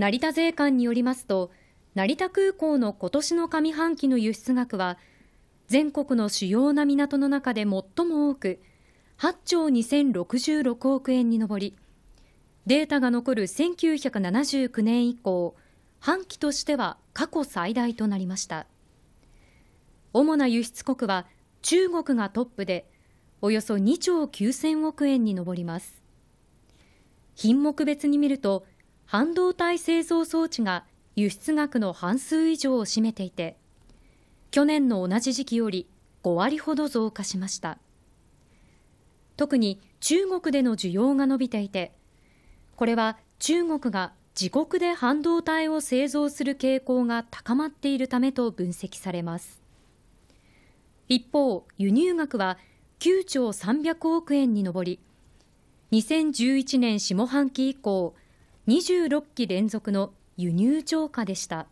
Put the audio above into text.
成田税関によりますと、成田空港の今年の上半期の輸出額は、全国の主要な港の中で最も多く、8兆2066億円に上り、データが残る1979年以降、半期としては過去最大となりました。主な輸出国は中国がトップで、およそ2兆9000億円に上ります。品目別に見ると、半導体製造装置が輸出額の半数以上を占めていて去年の同じ時期より5割ほど増加しました特に中国での需要が伸びていてこれは中国が自国で半導体を製造する傾向が高まっているためと分析されます一方輸入額は9兆300億円に上り2011年下半期以降26期連続の輸入超過でした。